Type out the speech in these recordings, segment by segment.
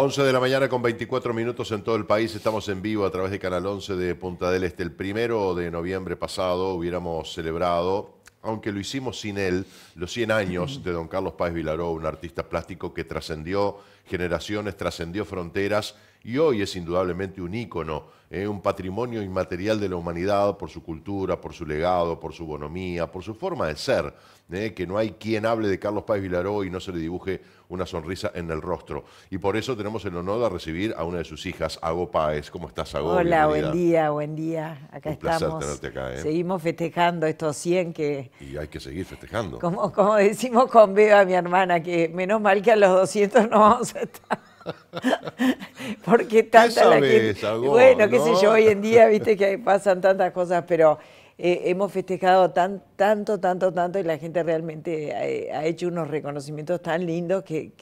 11 de la mañana con 24 minutos en todo el país. Estamos en vivo a través de Canal 11 de Punta del Este. El primero de noviembre pasado hubiéramos celebrado, aunque lo hicimos sin él, los 100 años de don Carlos Páez Vilaró, un artista plástico que trascendió generaciones, trascendió fronteras y hoy es indudablemente un ícono, eh, un patrimonio inmaterial de la humanidad por su cultura, por su legado, por su bonomía, por su forma de ser. Eh, que no hay quien hable de Carlos Páez Vilaró y no se le dibuje una sonrisa en el rostro. Y por eso tenemos el honor de recibir a una de sus hijas, Ago Páez. ¿Cómo estás, Ago? Hola, buen día, buen día. Acá un estamos. Placer tenerte acá. ¿eh? Seguimos festejando estos 100 que... Y hay que seguir festejando. Como, como decimos con Beba, mi hermana, que menos mal que a los 200 no vamos Porque tanta la gente. bueno, qué sé yo, hoy en día, viste que pasan tantas cosas, pero eh, hemos festejado tan, tanto, tanto, tanto, y la gente realmente eh, ha, hecho unos reconocimientos tan lindos que,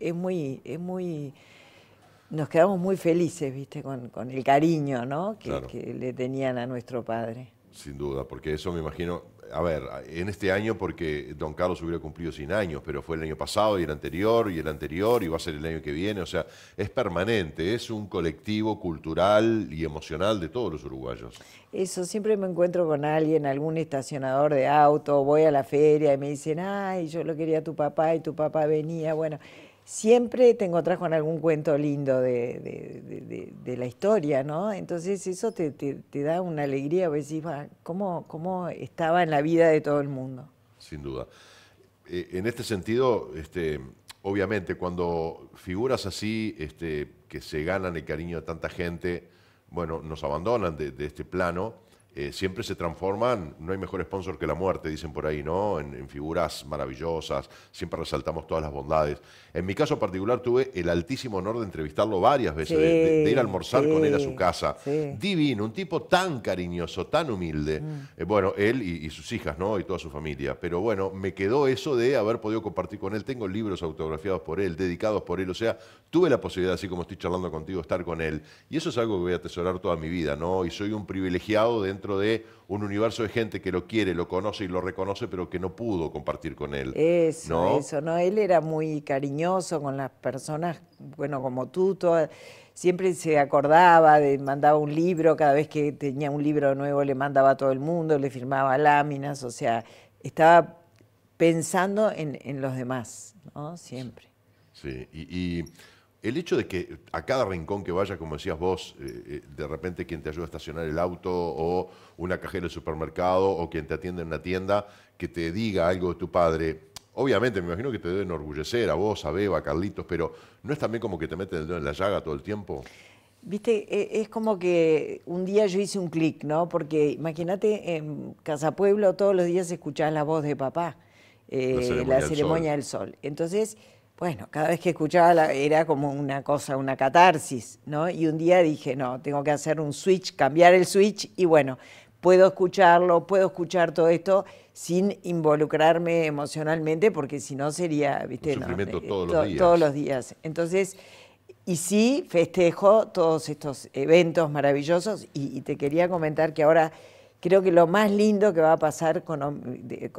es muy, es muy. Nos quedamos muy felices, viste, con, con el cariño, que le tenían a nuestro padre. Sin duda, porque eso me imagino a ver, en este año porque Don Carlos hubiera cumplido sin años, pero fue el año pasado y el anterior y el anterior y va a ser el año que viene, o sea, es permanente, es un colectivo cultural y emocional de todos los uruguayos. Eso, siempre me encuentro con alguien, algún estacionador de auto, voy a la feria y me dicen, ay, yo lo quería tu papá y tu papá venía, bueno siempre te encontrás con algún cuento lindo de, la historia, ¿no? Entonces eso te, da una alegría, porque decís, ah, ¿cómo, estaba en la vida de todo el mundo? Sin duda. Eh, en este sentido, este, obviamente, cuando figuras así, este, que se ganan el cariño de tanta gente, bueno, nos abandonan de, este plano eh, siempre se transforman, no hay mejor sponsor que la muerte, dicen por ahí, ¿no? En, figuras maravillosas, siempre resaltamos todas las bondades. En mi caso particular tuve el altísimo honor de entrevistarlo varias veces, de, ir a almorzar con él a su casa. Divino, un tipo tan cariñoso, tan humilde. Mm. Eh, bueno, él y, sus hijas, ¿no? Y toda su familia. Pero bueno, me quedó eso de haber podido compartir con él. Tengo libros autografiados por él, dedicados por él. O sea, tuve la posibilidad, así como estoy charlando contigo, estar con él. Y eso es algo que voy a atesorar toda mi vida, ¿no? Y soy un privilegiado dentro de un universo de gente que lo quiere, lo conoce y lo reconoce, pero que no pudo compartir con él. Eso, eso, ¿no? Él era muy cariñoso con las personas, bueno, como tú, siempre se acordaba, de, mandaba un libro, cada vez que tenía un libro nuevo le mandaba a todo el mundo, le firmaba láminas, o sea, estaba pensando en, los demás, ¿no? Siempre. Sí, y el hecho de que a cada rincón que vaya, como decías vos, eh, eh, de repente quien te ayuda a estacionar el auto o una cajera del supermercado o quien te atiende en una tienda que te diga algo de tu padre, obviamente me imagino que te debe enorgullecer a vos, a Beba, a Carlitos, pero ¿no es también como que te meten el dedo en la llaga todo el tiempo? Viste, e, es como que un día yo hice un clic, ¿no? Porque imagínate, en Casa Pueblo todos los días escuchás la voz de papá, eh, la ceremonia, del sol. Entonces bueno, cada vez que escuchaba era como una cosa, una catarsis, ¿no? Y un día dije, no, tengo que hacer un switch, cambiar el switch y bueno, puedo escucharlo, puedo escuchar todo esto sin involucrarme emocionalmente porque si no sería, ¿viste? Eh, todos, los días. todos los días. Entonces, y sí, festejo todos estos eventos maravillosos y, te quería comentar que ahora creo que lo más lindo que va a pasar con,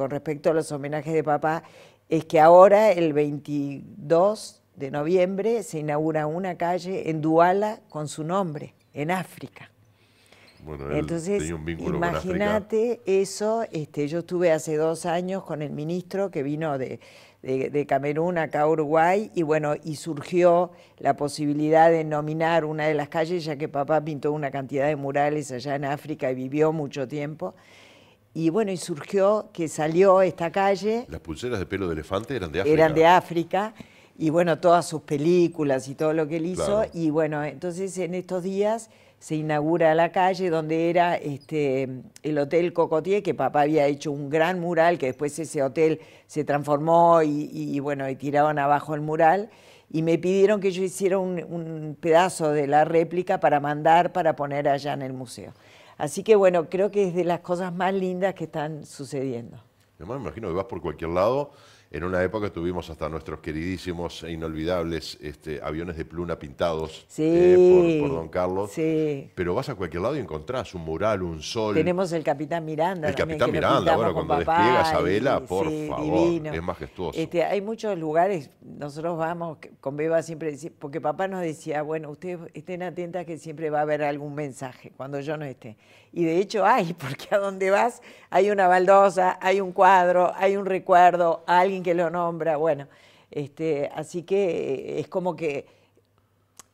respecto a los homenajes de papá es que ahora el 22 de noviembre se inaugura una calle en Duala con su nombre, en África. Bueno, Entonces, imagínate eso. Este, yo estuve hace dos años con el ministro que vino de, Camerún acá a Uruguay y bueno, y surgió la posibilidad de nominar una de las calles, ya que papá pintó una cantidad de murales allá en África y vivió mucho tiempo. Y bueno, y surgió que salió esta calle. Las pulseras de pelo de elefante eran de África. Eran de África. Y bueno, todas sus películas y todo lo que él hizo. Y bueno, entonces en estos días se inaugura la calle donde era este, el Hotel Cocotier, que papá había hecho un gran mural, que después ese hotel se transformó y, bueno, y tiraban abajo el mural. Y me pidieron que yo hiciera un pedazo de la réplica para mandar, para poner allá en el museo. Así que bueno, creo que es de las cosas más lindas que están sucediendo. Además, me imagino que vas por cualquier lado en una época tuvimos hasta nuestros queridísimos e inolvidables este, aviones de pluna pintados eh, por, Don Carlos. Pero vas a cualquier lado y encontrás un mural, un sol. Tenemos el Capitán Miranda. El Capitán Miranda, bueno, cuando despliega esa vela, por favor, es majestuoso. Este, hay muchos lugares, nosotros vamos, con Beba siempre, porque papá nos decía, bueno, ustedes estén atentas que siempre va a haber algún mensaje cuando yo no esté. Y de hecho hay, porque a donde vas hay una baldosa, hay un cuadro, hay un recuerdo, alguien que lo nombra, bueno. Este, así que eh, es como que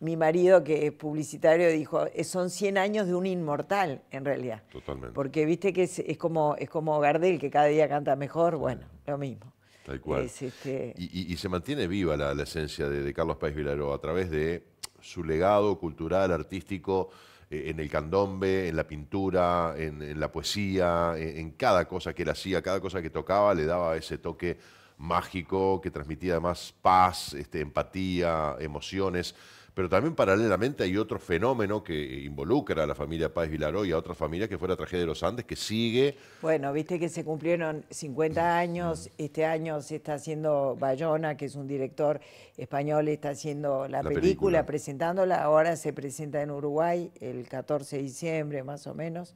mi marido, que es publicitario, dijo, eh, son 100 años de un inmortal, en realidad. Totalmente. Porque viste que es, como, es como Gardel, que cada día canta mejor, bueno, lo mismo. Tal cual. Este, y, se mantiene viva la, esencia de, Carlos País Vilaró a través de su legado cultural, artístico, eh, en el candombe, en la pintura, en, la poesía, en cada cosa que él hacía, cada cosa que tocaba, le daba ese toque mágico, que transmitía además paz, este, empatía, emociones. Pero también paralelamente hay otro fenómeno que involucra a la familia Páez Vilaró y a otra familia que fue la tragedia de los Andes, que sigue. Bueno, viste que se cumplieron 50 años, este año se está haciendo Bayona, que es un director español, está haciendo la, película, presentándola, ahora se presenta en Uruguay el 14 de diciembre más o menos.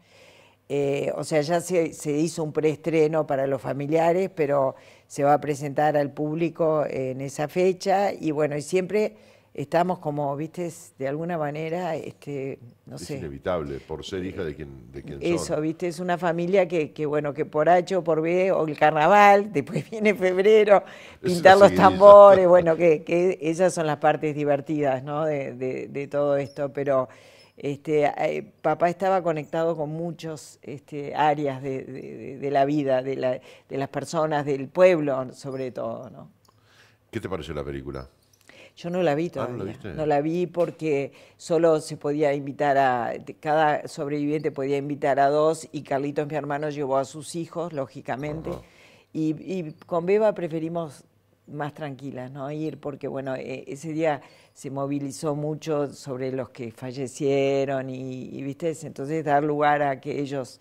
Eh, o sea, ya se, hizo un preestreno para los familiares, pero se va a presentar al público en esa fecha. Y bueno, y siempre estamos como, viste, de alguna manera, este, no sé. Es inevitable, por ser hija de quien, de Eso, viste, es una familia que, bueno, que por H o por B, o el carnaval, después viene febrero, pintar los tambores, bueno, que, esas son las partes divertidas, ¿no? de, de todo esto, pero... Este, eh, papá estaba conectado con muchas este, áreas de, la vida, de, las personas, del pueblo, sobre todo. ¿no? ¿Qué te pareció la película? Yo no la vi ah, todavía. ¿no, la vi porque solo se podía invitar a. Cada sobreviviente podía invitar a dos y Carlitos, mi hermano, llevó a sus hijos, lógicamente. y, con Beba preferimos más tranquilas, ¿no? Ir, porque bueno, e, ese día se movilizó mucho sobre los que fallecieron y, viste, entonces dar lugar a que ellos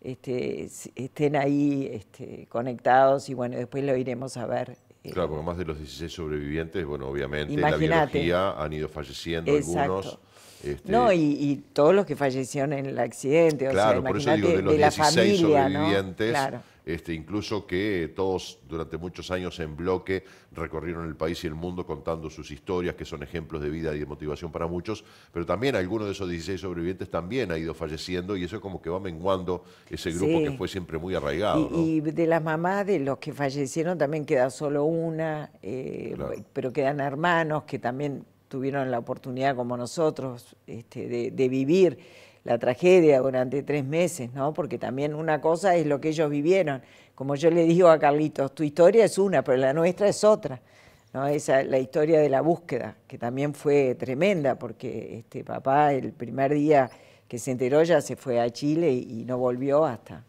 este, estén ahí este, conectados y bueno, después lo iremos a ver. Eh. Claro, porque más de los 16 sobrevivientes, bueno, obviamente la biología han ido falleciendo algunos. Este no, y, todos los que fallecieron en el accidente, o sea, por eso digo, de, los 16 sobrevivientes, este, incluso que todos durante muchos años en bloque recorrieron el país y el mundo contando sus historias, que son ejemplos de vida y de motivación para muchos, pero también algunos de esos 16 sobrevivientes también ha ido falleciendo y eso como que va menguando ese grupo que fue siempre muy arraigado. Y, de las mamás de los que fallecieron también queda solo una, eh, pero quedan hermanos que también tuvieron la oportunidad como nosotros este, de vivir la tragedia durante tres meses, ¿no? Porque también una cosa es lo que ellos vivieron. Como yo le digo a Carlitos, tu historia es una, pero la nuestra es otra. ¿no? es la historia de la búsqueda, que también fue tremenda, porque este papá el primer día que se enteró ya se fue a Chile y no volvió hasta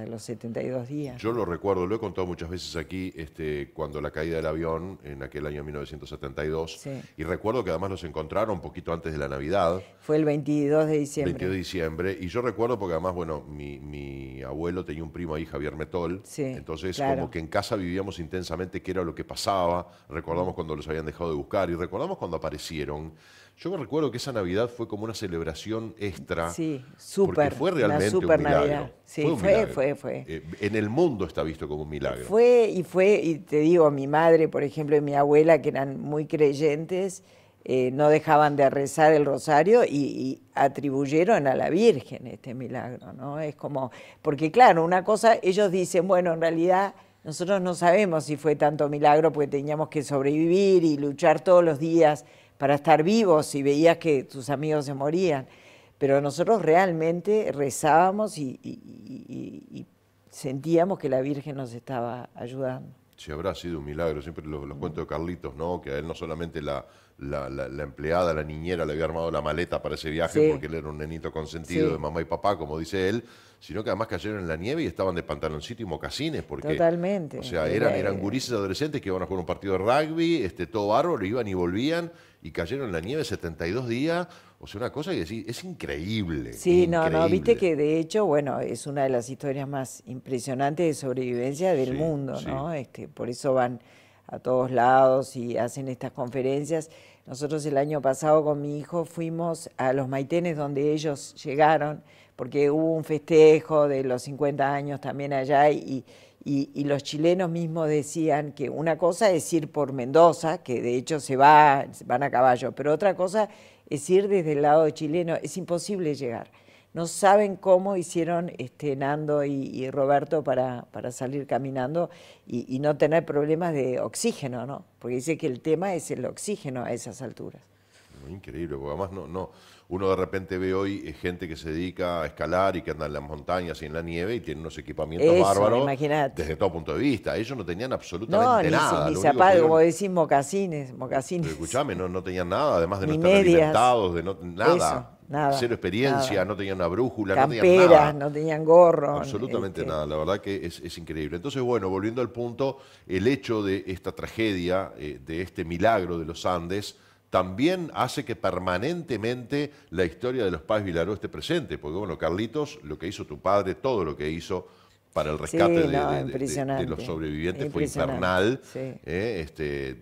de los 72 días. Yo lo recuerdo, lo he contado muchas veces aquí, este, cuando la caída del avión en aquel año 1972. Y recuerdo que además los encontraron un poquito antes de la Navidad. Fue el 22 de diciembre. de diciembre. Y yo recuerdo porque además, bueno, mi, abuelo tenía un primo ahí, Javier Metol. entonces, como que en casa vivíamos intensamente qué era lo que pasaba. Recordamos mm. cuando los habían dejado de buscar y recordamos cuando aparecieron. Yo me recuerdo que esa Navidad fue como una celebración extra. Sí, súper. Porque fue realmente un milagro. Sí, fue, fue, fue, eh, en el mundo está visto como un milagro. Fue, y fue, y te digo, mi madre, por ejemplo, y mi abuela, que eran muy creyentes, eh, no dejaban de rezar el rosario y, y, atribuyeron a la Virgen este milagro, ¿no? Es como, porque claro, una cosa, ellos dicen, bueno, en realidad nosotros no sabemos si fue tanto milagro porque teníamos que sobrevivir y luchar todos los días para estar vivos y veías que tus amigos se morían. Pero nosotros realmente rezábamos y, sentíamos que la Virgen nos estaba ayudando. sí, habrá sido un milagro, siempre los, cuento de Carlitos, ¿no? Que a él no solamente la, empleada, la niñera le había armado la maleta para ese viaje porque él era un nenito consentido de mamá y papá, como dice él, sino que además cayeron en la nieve y estaban de pantaloncito y mocasines. Porque, Totalmente. O sea, eran, eran gurises adolescentes que iban a jugar un partido de rugby, este, todo lo iban y volvían y cayeron la nieve 72 días, o sea, una cosa y decir, es increíble. Sí, no, no, viste que de hecho, bueno, es una de las historias más impresionantes de sobrevivencia del mundo, ¿no? Este, por eso van a todos lados y hacen estas conferencias. Nosotros el año pasado con mi hijo fuimos a los Maitenes donde ellos llegaron, porque hubo un festejo de los 50 años también allá y, y, los chilenos mismos decían que una cosa es ir por Mendoza, que de hecho se va, van a caballo, pero otra cosa es ir desde el lado chileno, es imposible llegar. No saben cómo hicieron este, Nando y, Roberto para, para, salir caminando y, no tener problemas de oxígeno, ¿no? Porque dice que el tema es el oxígeno a esas alturas. Increíble, porque además no, uno de repente ve hoy eh, gente que se dedica a escalar y que anda en las montañas y en la nieve y tiene unos equipamientos bárbaros. Desde todo punto de vista. Ellos no tenían absolutamente nada. Ni, zapatos, como decís, mocasines. mocasines. Escuchame, no, tenían nada, además de no estar de no, nada. cero experiencia, no tenían una brújula, no tenían nada. no tenían gorro. Absolutamente este. nada, la verdad que es, increíble. Entonces, bueno, volviendo al punto, el hecho de esta tragedia, eh, de este milagro de los Andes, también hace que permanentemente la historia de los padres Vilaró esté presente, porque bueno, Carlitos, lo que hizo tu padre, todo lo que hizo para el rescate de, los sobrevivientes fue infernal. ¿eh? este,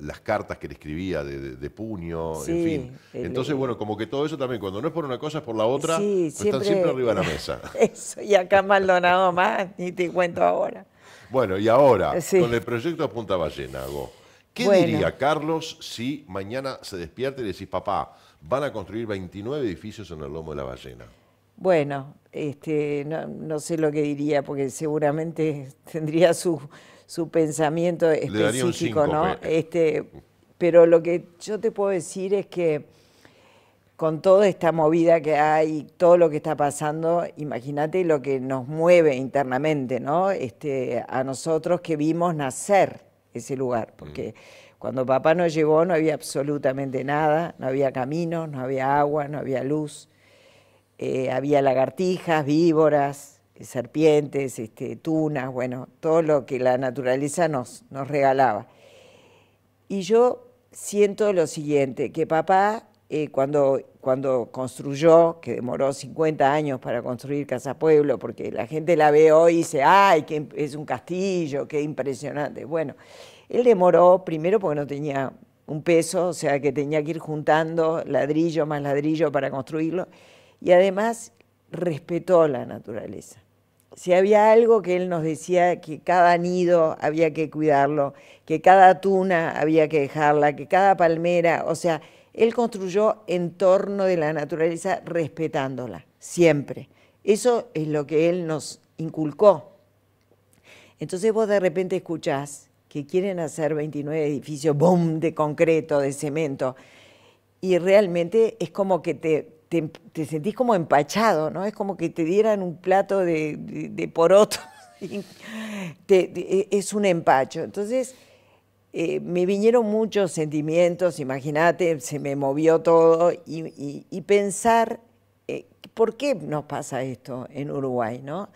las cartas que le escribía de, puño, en fin. Entonces, bueno, como que todo eso también, cuando no es por una cosa, es por la otra, pues siempre, están siempre arriba de la mesa. Eso, y acá Maldonado más, ni te cuento ahora. Bueno, y ahora, con el proyecto Punta Ballena, Go. ¿Qué diría Carlos si mañana se despierta y le decís, papá, van a construir 29 edificios en el lomo de la ballena? Bueno, este, no, sé lo que diría, porque seguramente tendría su, pensamiento específico, ¿no? Este, pero lo que yo te puedo decir es que con toda esta movida que hay, todo lo que está pasando, imagínate lo que nos mueve internamente, ¿no? Este, a nosotros que vimos nacer ese lugar, mm. porque cuando papá nos llevó no había absolutamente nada, no había camino, no había agua, no había luz, eh, había lagartijas, víboras, serpientes, este, tunas, bueno, todo lo que la naturaleza nos, nos regalaba. Y yo siento lo siguiente, que papá eh, cuando, cuando construyó, que demoró 50 años para construir Casa Pueblo, porque la gente la ve hoy y dice, ay, que es un castillo, qué impresionante. Bueno, él demoró primero porque no tenía un peso, o sea que tenía que ir juntando ladrillo más ladrillo para construirlo, y además respetó la naturaleza. Si había algo que él nos decía que cada nido había que cuidarlo, que cada tuna había que dejarla, que cada palmera, o sea, él construyó en torno de la naturaleza respetándola, siempre. Eso es lo que él nos inculcó. Entonces vos de repente escuchás que quieren hacer 29 edificios, boom, de concreto, de cemento, y realmente es como que te, te, sentís como empachado, ¿no? Es como que te dieran un plato de, de, poroto. E, es un empacho. Entonces eh, me vinieron muchos sentimientos, imagínate, se me movió todo y, pensar eh, por qué nos pasa esto en Uruguay, ¿no?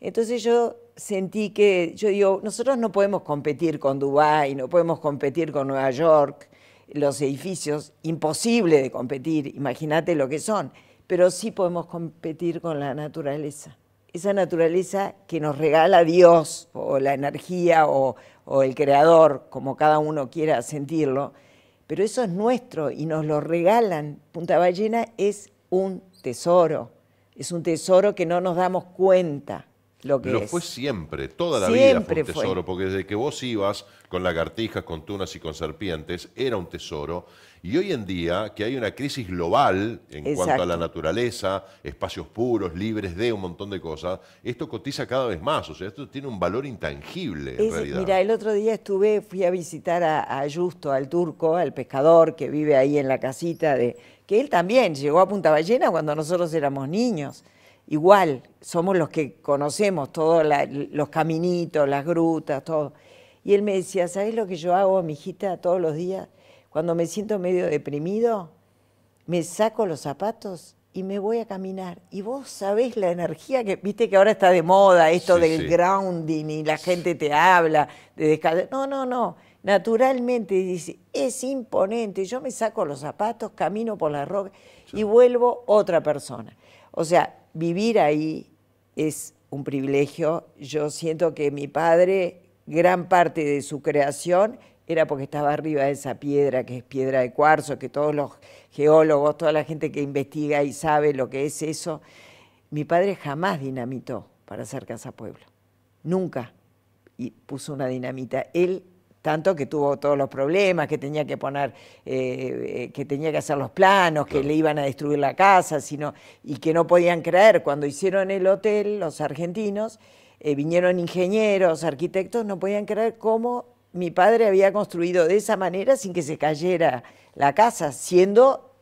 Entonces yo sentí que, yo digo, nosotros no podemos competir con Dubái, no podemos competir con Nueva York, los edificios, imposible de competir, imagínate lo que son, pero sí podemos competir con la naturaleza. Esa naturaleza que nos regala Dios, o la energía, o, o el creador, como cada uno quiera sentirlo, pero eso es nuestro y nos lo regalan. Punta Ballena es un tesoro, es un tesoro que no nos damos cuenta. Lo, fue siempre, toda la vida fue un tesoro, porque desde que vos ibas con lagartijas, con tunas y con serpientes, era un tesoro. Y hoy en día, que hay una crisis global en cuanto a la naturaleza, espacios puros, libres de un montón de cosas, esto cotiza cada vez más, o sea, esto tiene un valor intangible en realidad. Mira, el otro día estuve, fui a visitar a, a Justo, al turco, al pescador que vive ahí en la casita de que él también llegó a Punta Ballena cuando nosotros éramos niños igual, somos los que conocemos todos los caminitos, las grutas, todo. Y él me decía, ¿sabes lo que yo hago, mi hijita, todos los días? Cuando me siento medio deprimido, me saco los zapatos y me voy a caminar. Y vos sabés la energía que, viste que ahora está de moda esto del grounding y la gente te habla de descansar, No, no, no. Naturalmente dice, es imponente. Yo me saco los zapatos, camino por la roca y vuelvo otra persona. O sea, vivir ahí es un privilegio. Yo siento que mi padre, gran parte de su creación era porque estaba arriba de esa piedra, que es piedra de cuarzo, que todos los geólogos, toda la gente que investiga y sabe lo que es eso. Mi padre jamás dinamitó para hacer Casa Pueblo, nunca y puso una dinamita. Él tanto que tuvo todos los problemas, que tenía que poner, eh, eh, que tenía que hacer los planos, que le iban a destruir la casa, sino, y que no podían creer. Cuando hicieron el hotel, los argentinos, eh, vinieron ingenieros, arquitectos, no podían creer cómo mi padre había construido de esa manera sin que se cayera la casa, siendo,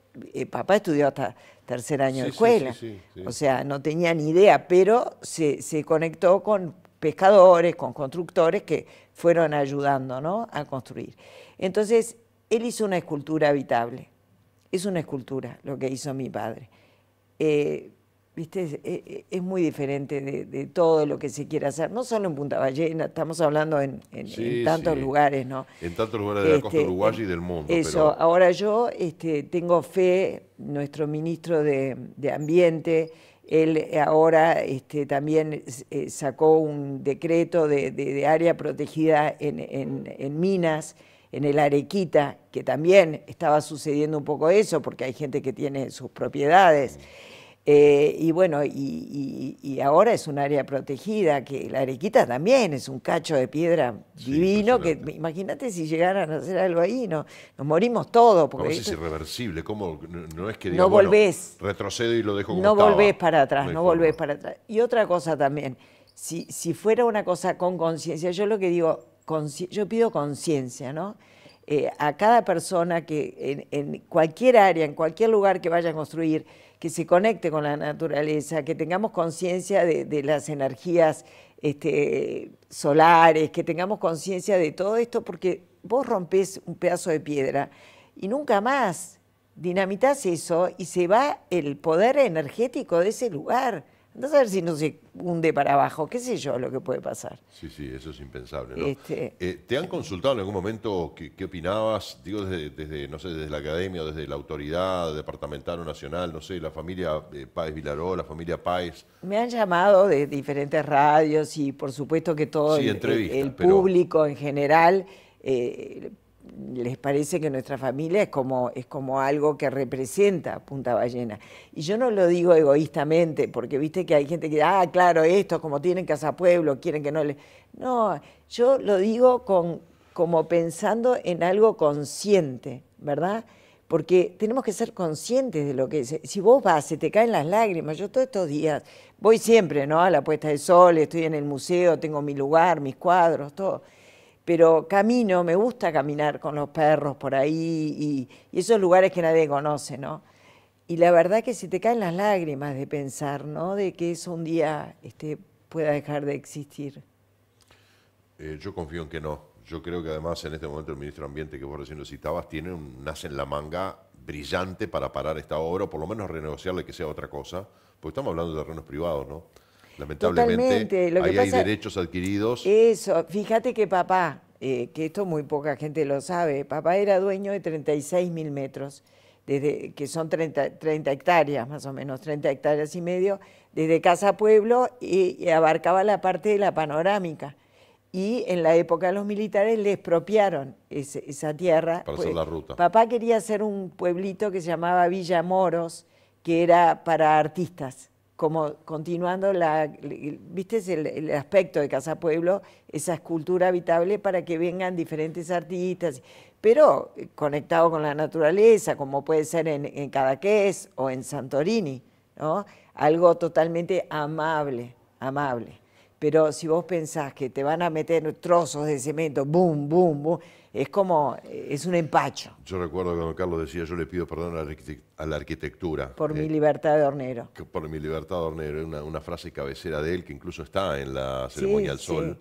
papá estudió hasta tercer año de escuela, o sea, no tenía ni idea, pero se, se conectó con pescadores, con constructores que fueron ayudando a construir. Entonces, él hizo una escultura habitable. Es una escultura lo que hizo mi padre. Eh, ¿viste? Eh, eh, es, muy diferente de, todo lo que se quiere hacer, no solo en Punta Ballena, estamos hablando en, tantos lugares, ¿no? En tantos lugares de la costa este, uruguaya y del mundo. Eso, ahora yo este, tengo fe, nuestro ministro de, de Ambiente, él eh, ahora este, también eh, sacó un decreto de, área protegida en, Minas, en el Arequita, que también estaba sucediendo un poco eso, porque hay gente que tiene sus propiedades. Eh, y bueno, y, ahora es un área protegida, que la Arequita también es un cacho de piedra divino, que imagínate si llegaran a hacer algo ahí, no, nos morimos todos. Porque es irreversible, ¿cómo? No, es que digamos no volvés, retrocedo y lo dejo como No volvés para atrás, no, volvés para atrás. Y otra cosa también, si, si fuera una cosa con conciencia, yo lo que digo, yo pido conciencia, ¿no? Eh, a cada persona que en cualquier área, en cualquier lugar que vaya a construir, que se conecte con la naturaleza, que tengamos conciencia de, las energías este, solares, que tengamos conciencia de todo esto, porque vos rompés un pedazo de piedra y nunca más dinamitas eso y se va el poder energético de ese lugar. No a ver si no se hunde para abajo, qué sé yo lo que puede pasar. Sí, sí, eso es impensable. Este, eh, ¿Te han consultado en algún momento qué, opinabas? Digo, desde, no sé, desde la academia o desde la autoridad departamental o nacional, no sé, la familia eh, Páez Vilaró, la familia Páez. Me han llamado de diferentes radios y por supuesto que todo el, público en general eh, les parece que nuestra familia es como, es como algo que representa Punta Ballena. Y yo no lo digo egoístamente, porque viste que hay gente que, ah, claro, esto, como tienen casa pueblo, quieren que no le... No, yo lo digo con, como pensando en algo consciente, ¿verdad? Porque tenemos que ser conscientes de lo que es. Si vos vas, se te caen las lágrimas. Yo todos estos días voy siempre, ¿no? A la puesta de sol, estoy en el museo, tengo mi lugar, mis cuadros, todo pero camino, me gusta caminar con los perros por ahí y, esos lugares que nadie conoce, ¿no? Y la verdad que se te caen las lágrimas de pensar, ¿no? De que eso un día este, pueda dejar de existir. Eh, yo confío en que no. Yo creo que además en este momento el ministro de Ambiente que vos recién lo citabas tiene un nace en la manga brillante para parar esta obra o por lo menos renegociarle que sea otra cosa, porque estamos hablando de terrenos privados, ¿no? Lamentablemente, hay derechos adquiridos. Eso, fíjate que papá, eh, que esto muy poca gente lo sabe, papá era dueño de 36 mil metros, desde, que son 30, hectáreas más o menos, 30 hectáreas y medio, desde Casa Pueblo y, abarcaba la parte de la panorámica y en la época de los militares le expropiaron esa tierra. Para pues, hacer la ruta. Papá quería hacer un pueblito que se llamaba Villa Moros, que era para artistas como continuando la, viste el, aspecto de Casa Pueblo, esa escultura habitable para que vengan diferentes artistas, pero eh, conectado con la naturaleza, como puede ser en, en Cadaqués o en Santorini, ¿no? Algo totalmente amable, amable. Pero si vos pensás que te van a meter trozos de cemento, boom, boom, boom, es como, es un empacho. Yo recuerdo cuando Carlos decía, yo le pido perdón a la, arquitectura. Eh, por mi libertad de hornero. por mi libertad de hornero, una, una frase cabecera de él que incluso está en la ceremonia al sol.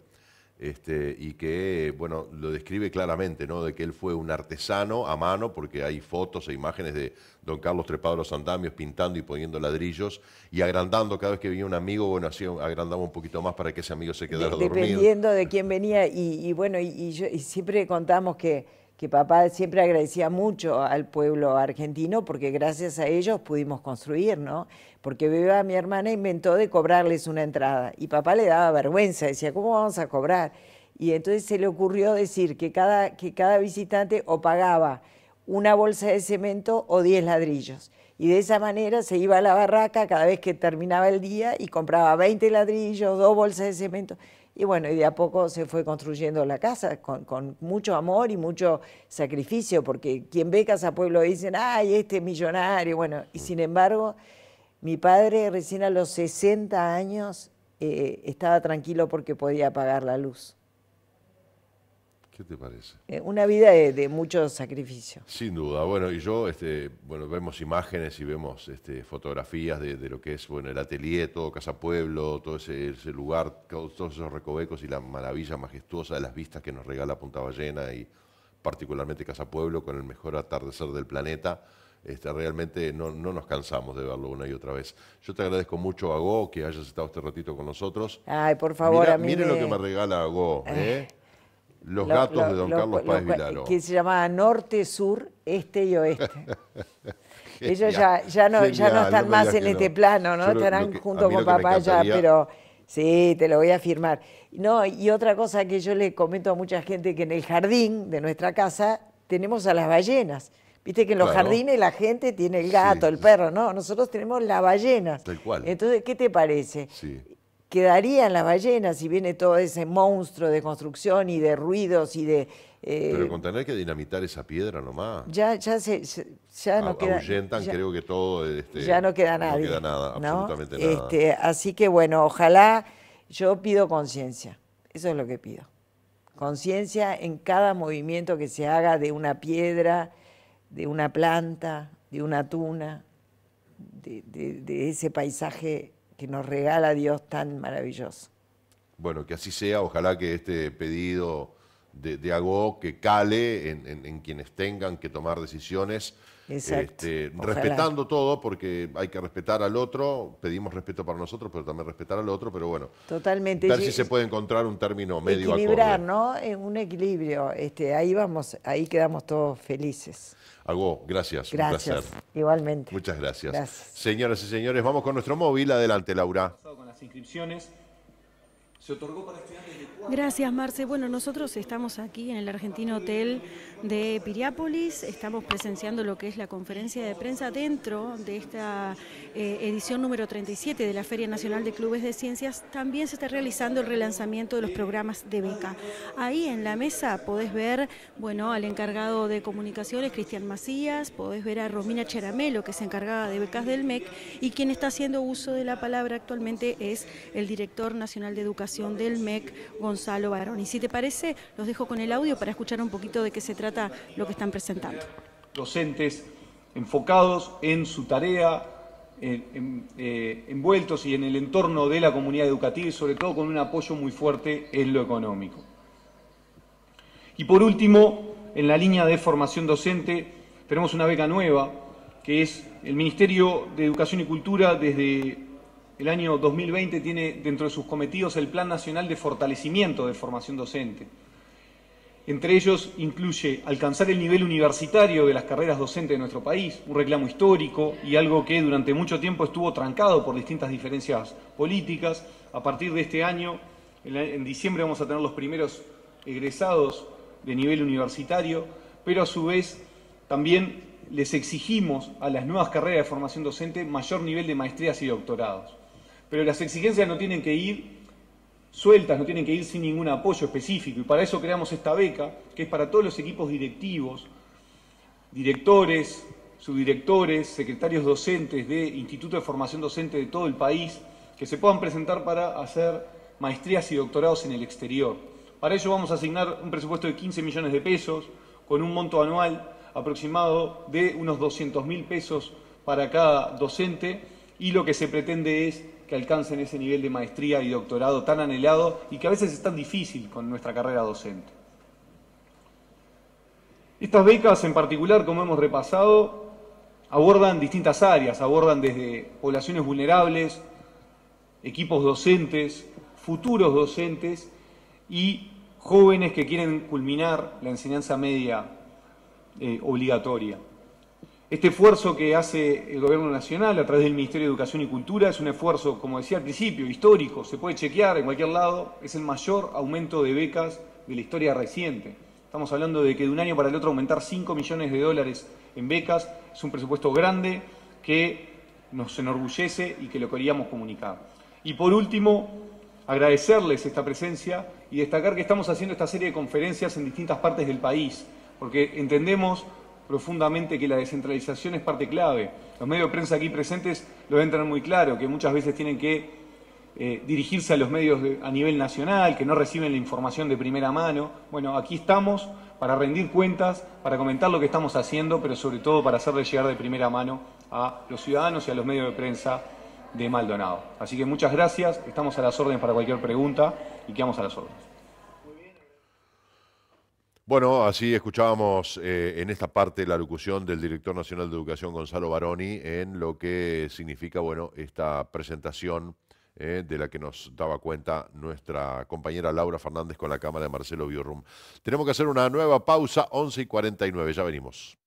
Este, y que, bueno, lo describe claramente, ¿no? De que él fue un artesano a mano, porque hay fotos e imágenes de don Carlos Trepado los Andamios pintando y poniendo ladrillos y agrandando cada vez que venía un amigo, bueno, así agrandaba un poquito más para que ese amigo se quedara dormido. Dependiendo de quién venía, y, bueno, y siempre contamos que que papá siempre agradecía mucho al pueblo argentino porque gracias a ellos pudimos construir, ¿no? Porque Beba, mi hermana, inventó de cobrarles una entrada y papá le daba vergüenza, decía, ¿cómo vamos a cobrar? Y entonces se le ocurrió decir que cada, que cada visitante o pagaba una bolsa de cemento o diez ladrillos. Y de esa manera se iba a la barraca cada vez que terminaba el día y compraba 20 ladrillos, dos bolsas de cemento. Y bueno, y de a poco se fue construyendo la casa con, mucho amor y mucho sacrificio, porque quien ve Casa Pueblo dicen, ay, este millonario, bueno, y sin embargo, mi padre recién a los 60 años eh, estaba tranquilo porque podía pagar la luz. ¿Qué te parece? Eh, una vida de, mucho sacrificio. Sin duda. Bueno, y yo, este, bueno, vemos imágenes y vemos este, fotografías de, lo que es, bueno, el atelier, todo Casa Pueblo, todo ese, lugar, todos esos recovecos y la maravilla majestuosa de las vistas que nos regala Punta Ballena y particularmente Casa Pueblo con el mejor atardecer del planeta. Este, realmente no, nos cansamos de verlo una y otra vez. Yo te agradezco mucho, Agó que hayas estado este ratito con nosotros. Ay, por favor, Mira, a mí Miren lo que me regala Agó. ¿eh? Ah. Los gatos de don Carlos Páez Vilaro. Que se llamaba Norte, Sur, Este y Oeste. Ellos ya, ya, no, ya no están más en este plano, ¿no? Estarán junto con papá ya, pero sí, te lo voy a afirmar. No, y otra cosa que yo le comento a mucha gente, que en el jardín de nuestra casa tenemos a las ballenas. Viste que en los jardines la gente tiene el gato, el perro, ¿no? Nosotros tenemos las ballenas. Tal cual. Entonces, ¿qué te parece? Sí quedarían las ballenas si viene todo ese monstruo de construcción y de ruidos y de... Eh, Pero con tener que dinamitar esa piedra nomás. Ya, ya, se, ya no queda... Ahuyentan, creo que todo... Este, ya no queda No queda nada, absolutamente nada. Este, así que bueno, ojalá yo pido conciencia. Eso es lo que pido. Conciencia en cada movimiento que se haga de una piedra, de una planta, de una tuna, de ese paisaje que nos regala Dios tan maravilloso. Bueno, que así sea, ojalá que este pedido de, Agó que cale en quienes tengan que tomar decisiones este, respetando todo, porque hay que respetar al otro, pedimos respeto para nosotros, pero también respetar al otro, pero bueno. Totalmente. Ver si se puede encontrar un término medio ¿no? Eh, un equilibrio. Este, ahí vamos, ahí quedamos todos felices. algo gracias, gracias. Igualmente. Muchas gracias. Señoras y señores, vamos con nuestro móvil. Adelante, Laura. las inscripciones. Se otorgó para estudiantes de Gracias, Marce. Bueno, nosotros estamos aquí en el Argentino Hotel de Piriápolis. Estamos presenciando lo que es la conferencia de prensa dentro de esta eh, edición número 37 de la Feria Nacional de Clubes de Ciencias. También se está realizando el relanzamiento de los programas de beca. Ahí en la mesa podés ver, bueno, al encargado de comunicaciones, Cristian Macías, podés ver a Romina Cheramelo, que se encargaba de becas del MEC, y quien está haciendo uso de la palabra actualmente es el director nacional de educación del MEC, Gonzalo Barón. Y si te parece, los dejo con el audio para escuchar un poquito de qué se trata lo que están presentando. Docentes enfocados en su tarea, eh, envueltos y en el entorno de la comunidad educativa y sobre todo con un apoyo muy fuerte en lo económico. Y por último, en la línea de formación docente, tenemos una beca nueva, que es el Ministerio de Educación y Cultura desde el año 2020 tiene dentro de sus cometidos el Plan Nacional de Fortalecimiento de Formación Docente. Entre ellos incluye alcanzar el nivel universitario de las carreras docentes de nuestro país, un reclamo histórico y algo que durante mucho tiempo estuvo trancado por distintas diferencias políticas. A partir de este año, en diciembre vamos a tener los primeros egresados de nivel universitario, pero a su vez también les exigimos a las nuevas carreras de formación docente mayor nivel de maestrías y doctorados pero las exigencias no tienen que ir sueltas, no tienen que ir sin ningún apoyo específico. Y para eso creamos esta beca, que es para todos los equipos directivos, directores, subdirectores, secretarios docentes de institutos de Formación Docente de todo el país, que se puedan presentar para hacer maestrías y doctorados en el exterior. Para ello vamos a asignar un presupuesto de 15 millones de pesos, con un monto anual aproximado de unos 200 mil pesos para cada docente, y lo que se pretende es que alcancen ese nivel de maestría y doctorado tan anhelado y que a veces es tan difícil con nuestra carrera docente. Estas becas en particular, como hemos repasado, abordan distintas áreas, abordan desde poblaciones vulnerables, equipos docentes, futuros docentes y jóvenes que quieren culminar la enseñanza media eh, obligatoria. Este esfuerzo que hace el Gobierno Nacional a través del Ministerio de Educación y Cultura es un esfuerzo, como decía al principio, histórico, se puede chequear en cualquier lado, es el mayor aumento de becas de la historia reciente. Estamos hablando de que de un año para el otro aumentar 5 millones de dólares en becas es un presupuesto grande que nos enorgullece y que lo queríamos comunicar. Y por último, agradecerles esta presencia y destacar que estamos haciendo esta serie de conferencias en distintas partes del país, porque entendemos profundamente que la descentralización es parte clave. Los medios de prensa aquí presentes lo entran muy claro, que muchas veces tienen que eh, dirigirse a los medios a nivel nacional, que no reciben la información de primera mano. Bueno, aquí estamos para rendir cuentas, para comentar lo que estamos haciendo, pero sobre todo para hacerle llegar de primera mano a los ciudadanos y a los medios de prensa de Maldonado. Así que muchas gracias, estamos a las órdenes para cualquier pregunta y quedamos a las órdenes. Bueno, así escuchábamos eh, en esta parte la locución del director nacional de educación Gonzalo Baroni en lo que significa bueno, esta presentación eh, de la que nos daba cuenta nuestra compañera Laura Fernández con la cámara de Marcelo Biorrum. Tenemos que hacer una nueva pausa, 11 y 49, ya venimos.